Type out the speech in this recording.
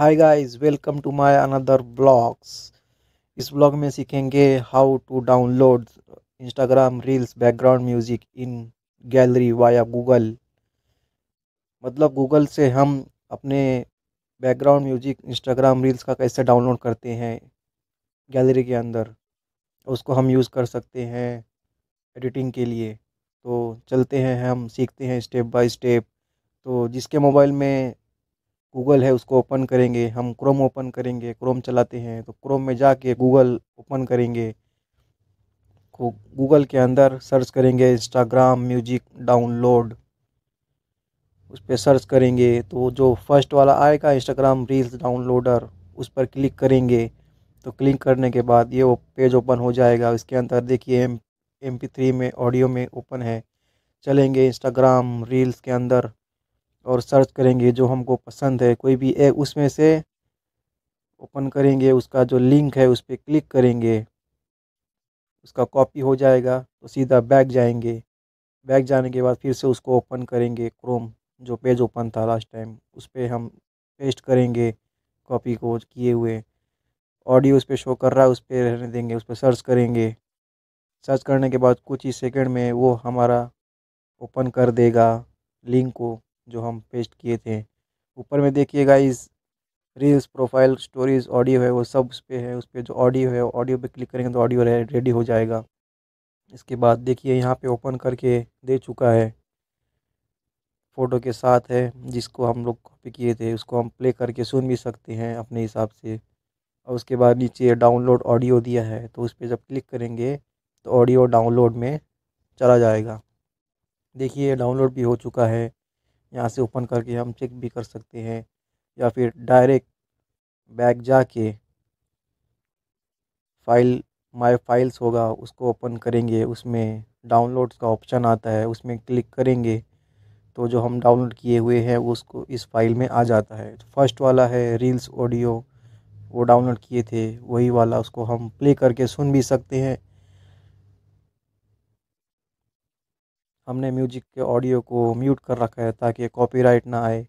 hi guys welcome to my another blogs इस blog में सीखेंगे how to download Instagram reels background music in gallery via Google मतलब Google से हम अपने बैकग्राउंड म्यूज़िक इंस्टाग्राम रील्स का कैसे डाउनलोड करते हैं गैलरी के अंदर उसको हम यूज़ कर सकते हैं एडिटिंग के लिए तो चलते हैं हम सीखते हैं स्टेप बाय स्टेप तो जिसके मोबाइल में गूगल है उसको ओपन करेंगे हम क्रोम ओपन करेंगे क्रोम चलाते हैं तो क्रोम में जाके गूगल ओपन करेंगे गूगल के अंदर सर्च करेंगे इंस्टाग्राम म्यूजिक डाउनलोड उस पर सर्च करेंगे तो जो फर्स्ट वाला आएगा इंस्टाग्राम रील्स डाउनलोडर उस पर क्लिक करेंगे तो क्लिक करने के बाद ये वो पेज ओपन हो जाएगा इसके अंदर देखिए एम एम पी थ्री में ऑडियो में ओपन है चलेंगे इंस्टाग्राम रील्स के अंदर और सर्च करेंगे जो हमको पसंद है कोई भी ए उसमें से ओपन करेंगे उसका जो लिंक है उस पर क्लिक करेंगे उसका कॉपी हो जाएगा तो सीधा बैग जाएंगे बैग जाने के बाद फिर से उसको ओपन करेंगे क्रोम जो पेज ओपन था लास्ट टाइम उस पर पे हम पेस्ट करेंगे कॉपी को किए हुए ऑडियो उस पर शो कर रहा है उस पर रहने देंगे उस पर सर्च करेंगे सर्च करने के बाद कुछ ही सेकंड में वो हमारा ओपन कर देगा लिंक को जो हम पेस्ट किए थे ऊपर में देखिएगा इस रील्स प्रोफाइल स्टोरीज ऑडियो है वो सब उस पर है उस पर जो ऑडियो है ऑडियो पे क्लिक करेंगे तो ऑडियो रेडी हो जाएगा इसके बाद देखिए यहाँ पे ओपन करके दे चुका है फ़ोटो के साथ है जिसको हम लोग कॉपी किए थे उसको हम प्ले करके सुन भी सकते हैं अपने हिसाब से और उसके बाद नीचे डाउनलोड ऑडियो दिया है तो उस पर जब क्लिक करेंगे तो ऑडियो डाउनलोड में चला जाएगा देखिए डाउनलोड भी हो चुका है यहाँ से ओपन करके हम चेक भी कर सकते हैं या फिर डायरेक्ट बैग जाके फाइल माय फाइल्स होगा उसको ओपन करेंगे उसमें डाउनलोड्स का ऑप्शन आता है उसमें क्लिक करेंगे तो जो हम डाउनलोड किए हुए हैं उसको इस फाइल में आ जाता है तो फर्स्ट वाला है रील्स ऑडियो वो डाउनलोड किए थे वही वाला उसको हम प्ले करके सुन भी सकते हैं हमने म्यूजिक के ऑडियो को म्यूट कर रखा है ताकि कॉपीराइट ना आए